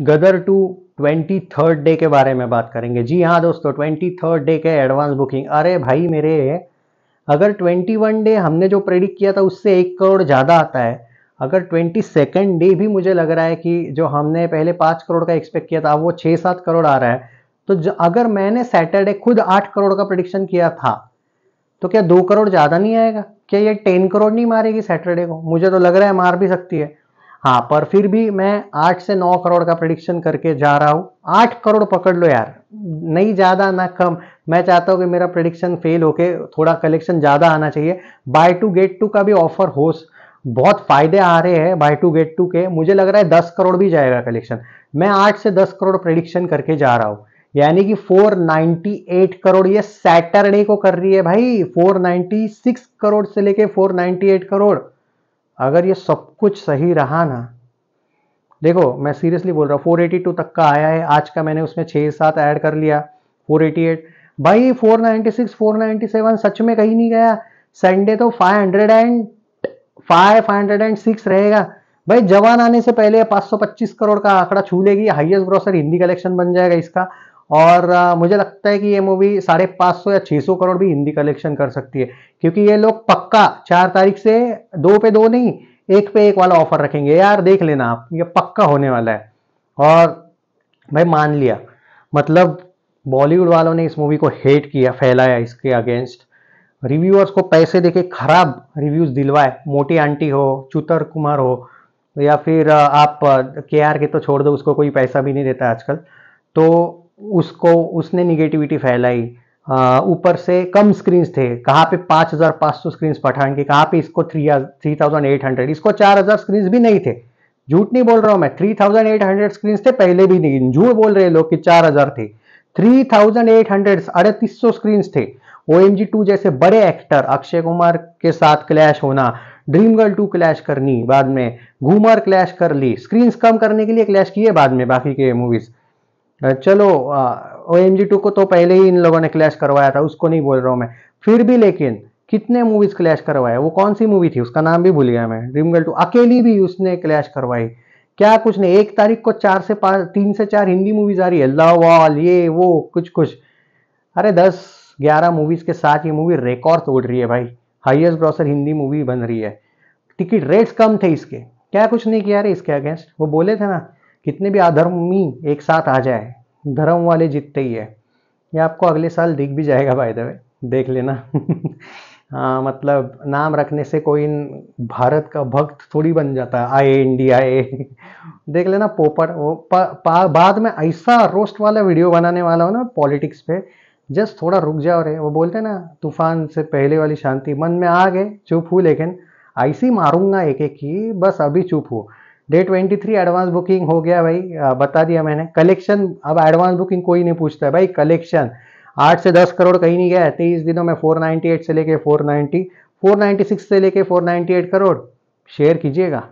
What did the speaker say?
गदर two twenty third day के बारे में बात करेंगे जी हाँ दोस्तों ट्वेंटी थर्ड डे के एडवांस बुकिंग अरे भाई मेरे अगर ट्वेंटी वन डे हमने जो प्रेडिक्ट किया था उससे एक करोड़ ज़्यादा आता है अगर ट्वेंटी सेकेंड डे भी मुझे लग रहा है कि जो हमने पहले पाँच करोड़ का एक्सपेक्ट किया था वो छः सात करोड़ आ रहा है तो अगर मैंने सैटरडे खुद आठ करोड़ का प्रडिक्शन किया था तो क्या दो करोड़ ज़्यादा नहीं आएगा क्या ये टेन करोड़ नहीं मारेगी सैटरडे को मुझे तो लग रहा है मार भी सकती है हाँ पर फिर भी मैं आठ से नौ करोड़ का प्रडिक्शन करके जा रहा हूँ आठ करोड़ पकड़ लो यार नहीं ज़्यादा ना कम मैं चाहता हूँ कि मेरा प्रडिक्शन फेल होके थोड़ा कलेक्शन ज़्यादा आना चाहिए बाय टू गेट टू का भी ऑफर हो बहुत फायदे आ रहे हैं बाय टू गेट टू के मुझे लग रहा है दस करोड़ भी जाएगा कलेक्शन मैं आठ से दस करोड़ प्रडिक्शन करके जा रहा हूँ यानी कि 498 करोड़ ये सैटरडे को कर रही है भाई 496 करोड़ से लेके 498 करोड़ अगर ये सब कुछ सही रहा ना देखो मैं सीरियसली बोल रहा हूँ टू तक का आया है आज का मैंने उसमें छः सात ऐड कर लिया फोर एटी एट भाई four four ninety six ninety seven सच में कहीं नहीं गया संडे तो five hundred and five five hundred and six रहेगा भाई जवान आने से पहले सौ पच्चीस करोड़ का आंकड़ा छू लेगी हाइएस्ट ग्रोसर हिंदी कलेक्शन बन जाएगा इसका और आ, मुझे लगता है कि ये मूवी साढ़े पाँच सौ या छः सौ करोड़ भी हिंदी कलेक्शन कर सकती है क्योंकि ये लोग पक्का चार तारीख से दो पे दो नहीं एक पे एक वाला ऑफर रखेंगे यार देख लेना आप ये पक्का होने वाला है और भाई मान लिया मतलब बॉलीवुड वालों ने इस मूवी को हेट किया फैलाया इसके अगेंस्ट रिव्यूअर्स को पैसे देके खराब रिव्यूज़ दिलवाए मोटी आंटी हो चुतर कुमार हो या फिर आप के आर के तो छोड़ दो उसको कोई पैसा भी नहीं देता आजकल तो उसको उसने निगेटिविटी फैलाई ऊपर से कम स्क्रीन्स थे कहाँ पे 5,500 स्क्रीन्स पठान के कहाँ पे इसको 3,800 इसको 4,000 स्क्रीन्स भी नहीं थे झूठ नहीं बोल रहा हूँ मैं 3,800 स्क्रीन्स थे पहले भी नहीं झूठ बोल रहे लोग कि 4,000 थे 3,800 अड़तीस सौ स्क्रीन्स थे ओ एम जी टू जैसे बड़े एक्टर अक्षय कुमार के साथ क्लैश होना ड्रीम गर्ल टू क्लैश करनी बाद में घूमर क्लैश कर ली स्क्रीन्स कम करने के लिए क्लैश किए बाद में बाकी के मूवीज़ चलो ओ एम जी टू को तो पहले ही इन लोगों ने क्लैश करवाया था उसको नहीं बोल रहा हूँ मैं फिर भी लेकिन कितने मूवीज क्लैश करवाए वो कौन सी मूवी थी उसका नाम भी भूल गया मैं ड्रीम गर्ल टू अकेली भी उसने क्लैश करवाई क्या कुछ नहीं एक तारीख को चार से पाँच तीन से चार हिंदी मूवीज आ रही है लवॉल ये वो कुछ कुछ अरे दस ग्यारह मूवीज के साथ ये मूवी रिकॉर्ड तोड़ रही है भाई हाइएस्ट ग्रॉसर हिंदी मूवी बन रही है टिकट रेट्स कम थे इसके क्या कुछ नहीं किया रे इसके अगेंस्ट वो बोले थे ना कितने भी अधर्मी एक साथ आ जाए धर्म वाले जीतते ही है ये आपको अगले साल दिख भी जाएगा भाई द देख लेना आ, हाँ, मतलब नाम रखने से कोई भारत का भक्त थोड़ी बन जाता है आए इंडिया ए देख लेना पोपड़ वो बाद में ऐसा रोस्ट वाला वीडियो बनाने वाला हो ना पॉलिटिक्स पे जस्ट थोड़ा रुक जाओ रे वो बोलते हैं ना तूफान से पहले वाली शांति मन में आ गए चुप हूँ लेकिन ऐसी ही मारूंगा एक एक ही बस अभी चुप हूँ day twenty three advance booking हो गया भाई बता दिया मैंने कलेक्शन अब एडवांस बुकिंग कोई नहीं पूछता है भाई कलेक्शन आठ से दस करोड़ कहीं नहीं गया है तेईस दिनों में फोर नाइन्टी एट से लेके four ninety four ninety six से लेके four ninety eight crore share कीजिएगा